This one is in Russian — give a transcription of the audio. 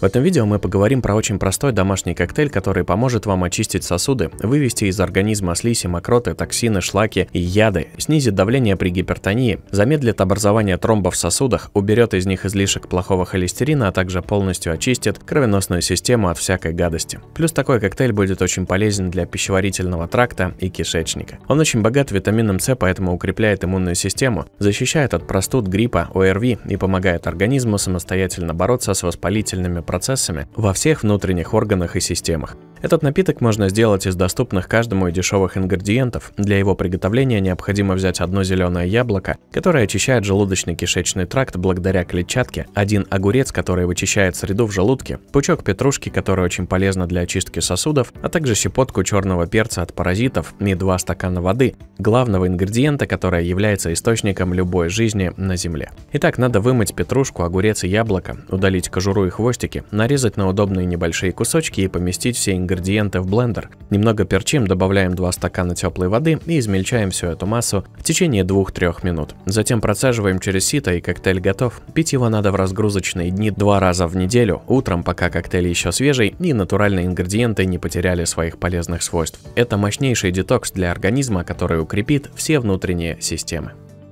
В этом видео мы поговорим про очень простой домашний коктейль, который поможет вам очистить сосуды, вывести из организма слизь мокроты, токсины, шлаки и яды, снизит давление при гипертонии, замедлит образование тромбов в сосудах, уберет из них излишек плохого холестерина, а также полностью очистит кровеносную систему от всякой гадости. Плюс такой коктейль будет очень полезен для пищеварительного тракта и кишечника. Он очень богат витамином С, поэтому укрепляет иммунную систему, защищает от простуд, гриппа, ОРВИ и помогает организму самостоятельно бороться с воспалительными процессами во всех внутренних органах и системах. Этот напиток можно сделать из доступных каждому и дешевых ингредиентов. Для его приготовления необходимо взять одно зеленое яблоко, которое очищает желудочно-кишечный тракт благодаря клетчатке, один огурец, который вычищает среду в желудке, пучок петрушки, который очень полезно для очистки сосудов, а также щепотку черного перца от паразитов и два стакана воды, главного ингредиента, который является источником любой жизни на Земле. Итак, надо вымыть петрушку, огурец и яблоко, удалить кожуру и хвостики, нарезать на удобные небольшие кусочки и поместить все ингредиенты ингредиенты в блендер. Немного перчим, добавляем 2 стакана теплой воды и измельчаем всю эту массу в течение 2-3 минут. Затем процеживаем через сито и коктейль готов. Пить его надо в разгрузочные дни два раза в неделю, утром, пока коктейль еще свежий и натуральные ингредиенты не потеряли своих полезных свойств. Это мощнейший детокс для организма, который укрепит все внутренние системы.